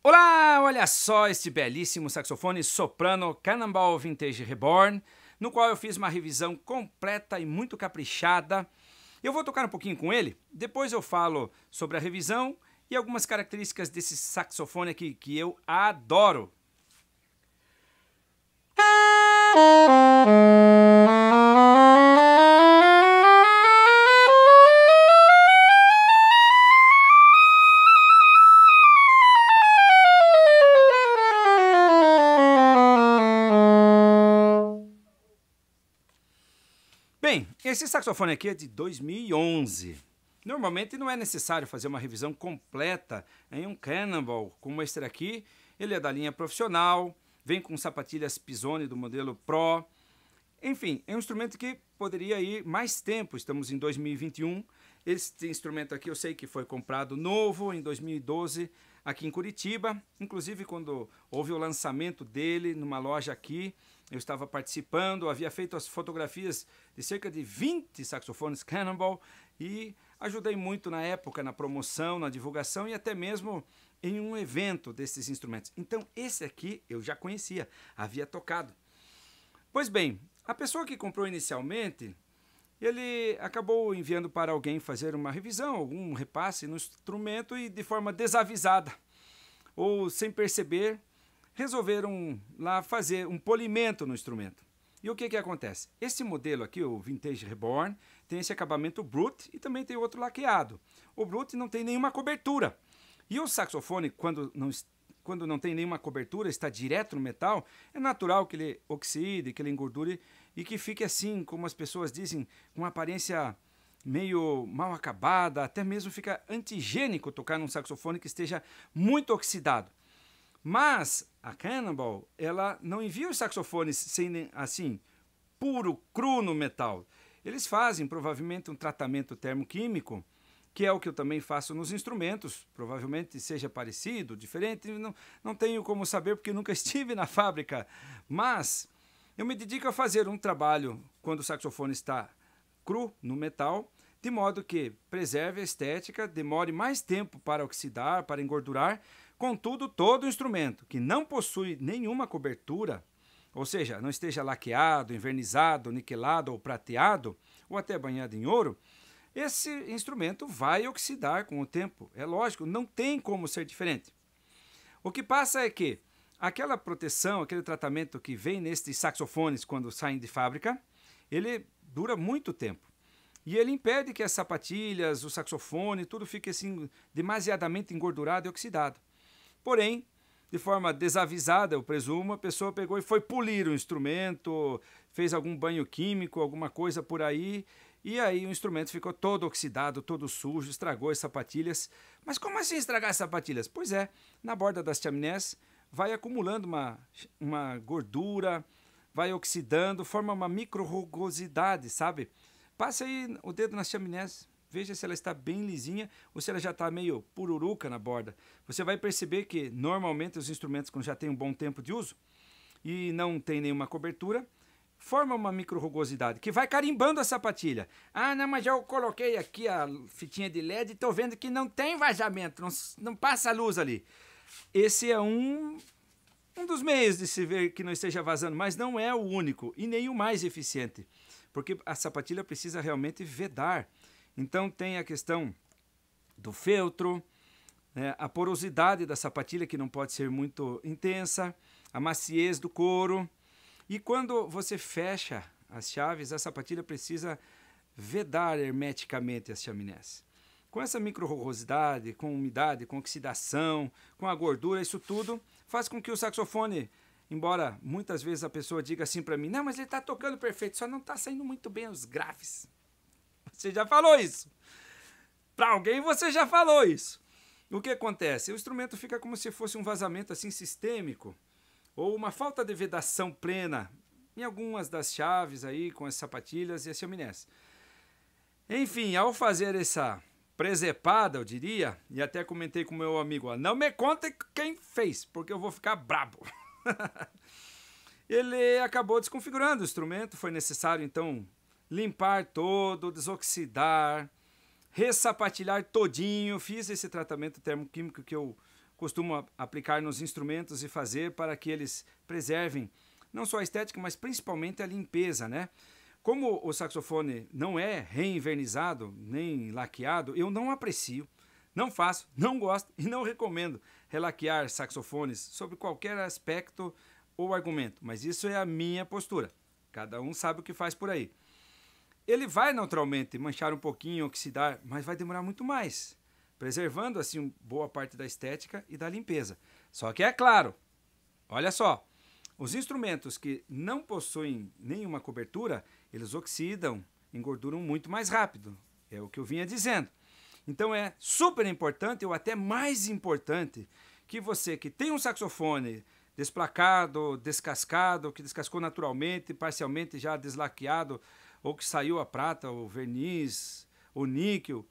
Olá, olha só este belíssimo saxofone soprano Cannonball Vintage Reborn, no qual eu fiz uma revisão completa e muito caprichada. Eu vou tocar um pouquinho com ele, depois eu falo sobre a revisão e algumas características desse saxofone aqui que eu adoro. Esse saxofone aqui é de 2011. Normalmente não é necessário fazer uma revisão completa em um Cannonball como este aqui. Ele é da linha profissional, vem com sapatilhas Pisone do modelo Pro. Enfim, é um instrumento que poderia ir mais tempo. Estamos em 2021. Este instrumento aqui eu sei que foi comprado novo em 2012 aqui em Curitiba. Inclusive quando houve o lançamento dele numa loja aqui, eu estava participando, havia feito as fotografias de cerca de 20 saxofones Cannonball e ajudei muito na época na promoção, na divulgação e até mesmo em um evento desses instrumentos. Então, esse aqui eu já conhecia, havia tocado. Pois bem, a pessoa que comprou inicialmente, ele acabou enviando para alguém fazer uma revisão, algum repasse no instrumento e de forma desavisada ou sem perceber, resolveram lá fazer um polimento no instrumento. E o que, que acontece? Esse modelo aqui, o Vintage Reborn, tem esse acabamento brute e também tem outro laqueado. O brute não tem nenhuma cobertura. E o saxofone, quando não, quando não tem nenhuma cobertura, está direto no metal, é natural que ele oxide, que ele engordure e que fique assim, como as pessoas dizem, com aparência meio mal acabada, até mesmo fica antigênico tocar num saxofone que esteja muito oxidado. Mas a Cannonball, ela não envia os saxofones sem, assim, puro, cru no metal. Eles fazem provavelmente um tratamento termoquímico, que é o que eu também faço nos instrumentos, provavelmente seja parecido, diferente, não, não tenho como saber porque nunca estive na fábrica, mas eu me dedico a fazer um trabalho quando o saxofone está cru no metal, de modo que preserve a estética, demore mais tempo para oxidar, para engordurar, Contudo, todo instrumento que não possui nenhuma cobertura, ou seja, não esteja laqueado, envernizado, niquelado ou prateado, ou até banhado em ouro, esse instrumento vai oxidar com o tempo. É lógico, não tem como ser diferente. O que passa é que aquela proteção, aquele tratamento que vem nestes saxofones quando saem de fábrica, ele dura muito tempo. E ele impede que as sapatilhas, o saxofone, tudo fique assim demasiadamente engordurado e oxidado. Porém, de forma desavisada, eu presumo, a pessoa pegou e foi polir o instrumento, fez algum banho químico, alguma coisa por aí, e aí o instrumento ficou todo oxidado, todo sujo, estragou as sapatilhas. Mas como assim estragar as sapatilhas? Pois é, na borda das chaminés vai acumulando uma, uma gordura, vai oxidando, forma uma micro rugosidade, sabe? Passa aí o dedo nas chaminés, Veja se ela está bem lisinha ou se ela já está meio pururuca na borda. Você vai perceber que normalmente os instrumentos quando já tem um bom tempo de uso e não tem nenhuma cobertura, forma uma micro rugosidade que vai carimbando a sapatilha. Ah, não, mas eu coloquei aqui a fitinha de LED e estou vendo que não tem vazamento, não, não passa luz ali. Esse é um, um dos meios de se ver que não esteja vazando, mas não é o único e nem o mais eficiente, porque a sapatilha precisa realmente vedar então tem a questão do feltro, né, a porosidade da sapatilha que não pode ser muito intensa, a maciez do couro. E quando você fecha as chaves, a sapatilha precisa vedar hermeticamente as chaminés. Com essa microrosidade, com umidade, com oxidação, com a gordura, isso tudo faz com que o saxofone, embora muitas vezes a pessoa diga assim para mim, não, mas ele está tocando perfeito, só não está saindo muito bem os graves. Você já falou isso. Para alguém você já falou isso. O que acontece? O instrumento fica como se fosse um vazamento assim sistêmico ou uma falta de vedação plena em algumas das chaves aí com as sapatilhas e as chaminés. Enfim, ao fazer essa presepada, eu diria, e até comentei com meu amigo, ó, ah, não me conta quem fez, porque eu vou ficar brabo. ele acabou desconfigurando o instrumento, foi necessário então limpar todo, desoxidar, ressapatilhar todinho. Fiz esse tratamento termoquímico que eu costumo aplicar nos instrumentos e fazer para que eles preservem não só a estética, mas principalmente a limpeza, né? Como o saxofone não é reinvernizado nem laqueado, eu não aprecio, não faço, não gosto e não recomendo relaquear saxofones sobre qualquer aspecto ou argumento, mas isso é a minha postura. Cada um sabe o que faz por aí ele vai naturalmente manchar um pouquinho, oxidar, mas vai demorar muito mais, preservando assim boa parte da estética e da limpeza. Só que é claro, olha só, os instrumentos que não possuem nenhuma cobertura, eles oxidam, engorduram muito mais rápido. É o que eu vinha dizendo. Então é super importante, ou até mais importante, que você que tem um saxofone desplacado, descascado, que descascou naturalmente, parcialmente já deslaqueado, ou que saiu a prata, o verniz, o níquel,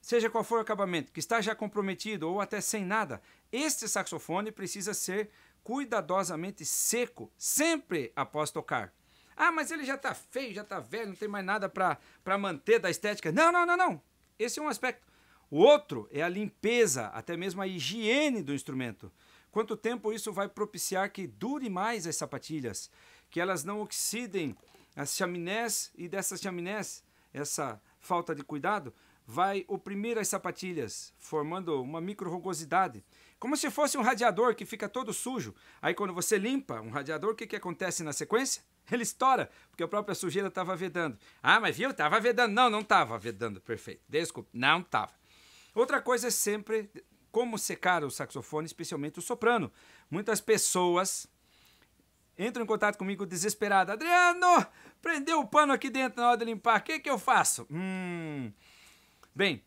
seja qual for o acabamento, que está já comprometido ou até sem nada, este saxofone precisa ser cuidadosamente seco sempre após tocar. Ah, mas ele já está feio, já está velho, não tem mais nada para manter da estética. Não, não, não, não. Esse é um aspecto. O outro é a limpeza, até mesmo a higiene do instrumento. Quanto tempo isso vai propiciar que dure mais as sapatilhas, que elas não oxidem as chaminés e dessas chaminés, essa falta de cuidado, vai oprimir as sapatilhas, formando uma micro-rugosidade. Como se fosse um radiador que fica todo sujo. Aí quando você limpa um radiador, o que, que acontece na sequência? Ele estoura, porque a própria sujeira estava vedando. Ah, mas viu? Estava vedando. Não, não estava vedando. Perfeito. Desculpa. Não estava. Outra coisa é sempre como secar o saxofone, especialmente o soprano. Muitas pessoas entram em contato comigo desesperado. Adriano, prendeu o pano aqui dentro na hora de limpar, o que, que eu faço? Hum. Bem,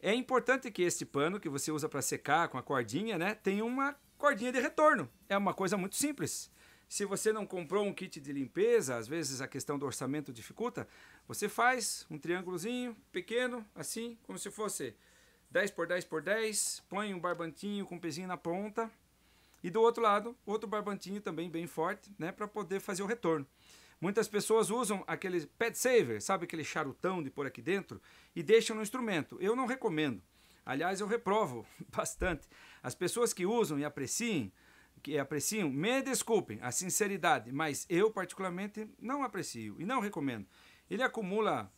é importante que este pano que você usa para secar com a cordinha, né, tenha uma cordinha de retorno. É uma coisa muito simples. Se você não comprou um kit de limpeza, às vezes a questão do orçamento dificulta, você faz um triângulozinho pequeno, assim, como se fosse 10 por 10 por 10, põe um barbantinho com um pezinho na ponta, e do outro lado, outro barbantinho também bem forte, né, para poder fazer o retorno. Muitas pessoas usam aquele pad saver, sabe aquele charutão de pôr aqui dentro, e deixam no instrumento. Eu não recomendo. Aliás, eu reprovo bastante. As pessoas que usam e apreciam que apreciam, me desculpem a sinceridade, mas eu particularmente não aprecio e não recomendo. Ele acumula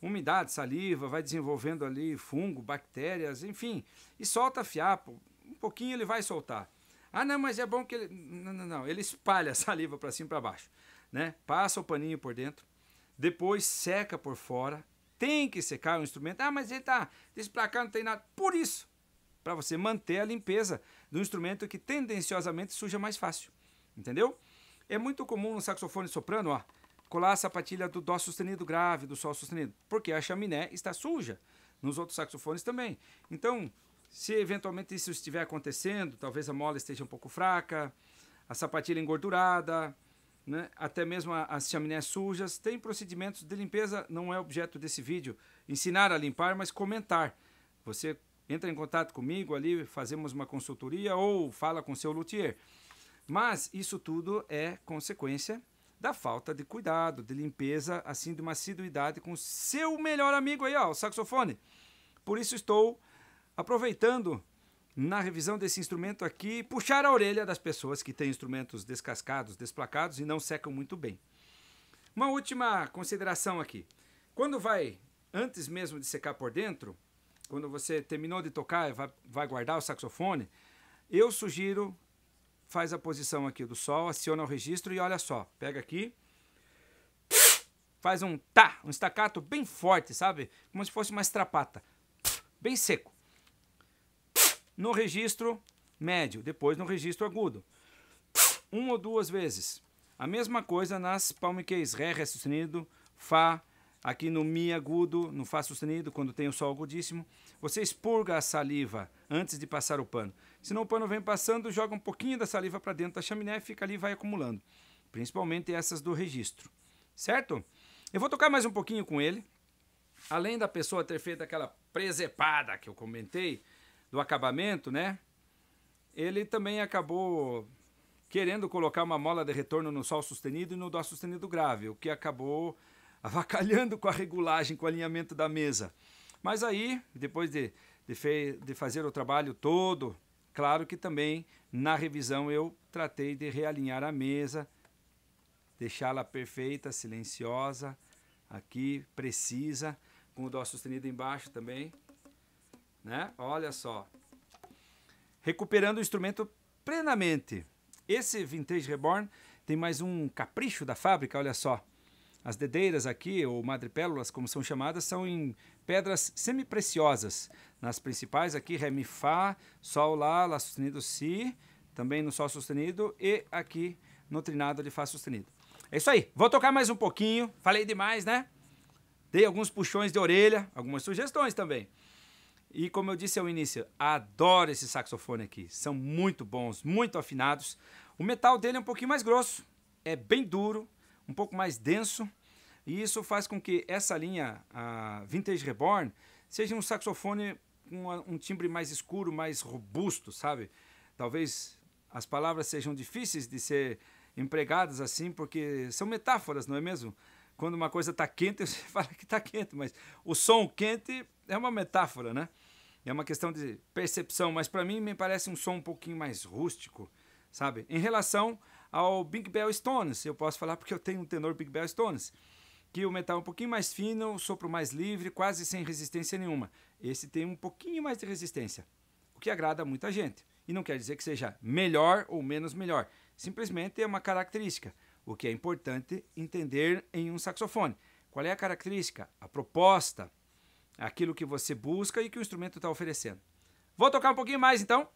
umidade, saliva, vai desenvolvendo ali fungo, bactérias, enfim, e solta fiapo. Um pouquinho ele vai soltar. Ah, não, mas é bom que ele. Não, não, não. Ele espalha a saliva para cima e para baixo. Né? Passa o paninho por dentro, depois seca por fora. Tem que secar o instrumento. Ah, mas ele tá. Desse para cá não tem nada. Por isso, para você manter a limpeza do instrumento que tendenciosamente suja mais fácil. Entendeu? É muito comum no saxofone soprano, ó, colar a sapatilha do Dó sustenido grave, do Sol sustenido, porque a chaminé está suja. Nos outros saxofones também. Então, se eventualmente isso estiver acontecendo, talvez a mola esteja um pouco fraca, a sapatilha engordurada, né? até mesmo as chaminés sujas. Tem procedimentos de limpeza, não é objeto desse vídeo ensinar a limpar, mas comentar. Você entra em contato comigo ali, fazemos uma consultoria ou fala com seu luthier. Mas isso tudo é consequência da falta de cuidado, de limpeza, assim, de uma assiduidade com seu melhor amigo aí, ó, o saxofone. Por isso estou Aproveitando na revisão desse instrumento aqui, puxar a orelha das pessoas que têm instrumentos descascados, desplacados e não secam muito bem. Uma última consideração aqui. Quando vai, antes mesmo de secar por dentro, quando você terminou de tocar e vai, vai guardar o saxofone, eu sugiro, faz a posição aqui do sol, aciona o registro e olha só, pega aqui, faz um tá, um estacato bem forte, sabe? Como se fosse uma estrapata, bem seco no registro médio, depois no registro agudo. Uma ou duas vezes. A mesma coisa nas palmiquês, Ré, Ré sustenido, Fá, aqui no Mi agudo, no Fá sustenido, quando tem o Sol agudíssimo. Você expurga a saliva antes de passar o pano. Senão o pano vem passando, joga um pouquinho da saliva para dentro da chaminé e fica ali e vai acumulando. Principalmente essas do registro, certo? Eu vou tocar mais um pouquinho com ele. Além da pessoa ter feito aquela presepada que eu comentei, do acabamento, né? Ele também acabou querendo colocar uma mola de retorno no sol sustenido e no dó sustenido grave, o que acabou avacalhando com a regulagem, com o alinhamento da mesa. Mas aí, depois de, de, fe, de fazer o trabalho todo, claro que também na revisão eu tratei de realinhar a mesa, deixá-la perfeita, silenciosa, aqui, precisa, com o dó sustenido embaixo também, né? Olha só. Recuperando o instrumento plenamente. Esse Vintage Reborn tem mais um capricho da fábrica, olha só. As dedeiras aqui, ou madrepérolas, como são chamadas, são em pedras semi preciosas. Nas principais aqui, Ré, Mi, Fá, Sol, Lá, Lá sustenido, Si, também no Sol sustenido e aqui no trinado de Fá sustenido. É isso aí, vou tocar mais um pouquinho, falei demais, né? Dei alguns puxões de orelha, algumas sugestões também. E como eu disse ao início, adoro esse saxofone aqui. São muito bons, muito afinados. O metal dele é um pouquinho mais grosso, é bem duro, um pouco mais denso. E isso faz com que essa linha, a Vintage Reborn, seja um saxofone com um timbre mais escuro, mais robusto, sabe? Talvez as palavras sejam difíceis de ser empregadas assim, porque são metáforas, não é mesmo? Quando uma coisa está quente, você fala que está quente, mas o som quente é uma metáfora, né? É uma questão de percepção, mas para mim me parece um som um pouquinho mais rústico, sabe? Em relação ao Big Bell Stones, eu posso falar porque eu tenho um tenor Big Bell Stones, que o metal é um pouquinho mais fino, o sopro mais livre, quase sem resistência nenhuma. Esse tem um pouquinho mais de resistência, o que agrada muita gente. E não quer dizer que seja melhor ou menos melhor, simplesmente é uma característica, o que é importante entender em um saxofone. Qual é a característica, a proposta, aquilo que você busca e que o instrumento está oferecendo. Vou tocar um pouquinho mais então.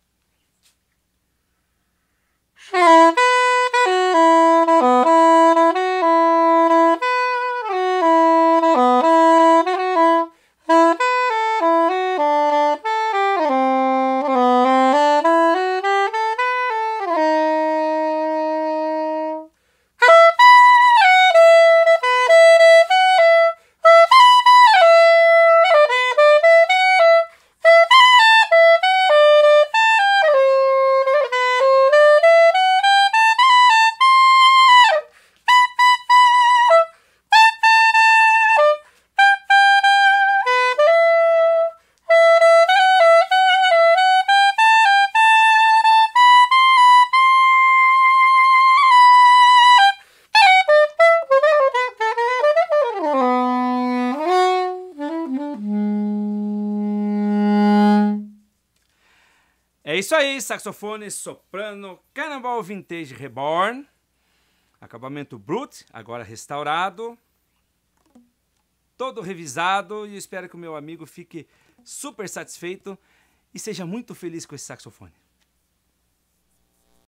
isso aí, saxofone soprano Carnaval Vintage Reborn. Acabamento Brut, agora restaurado. Todo revisado e espero que o meu amigo fique super satisfeito e seja muito feliz com esse saxofone.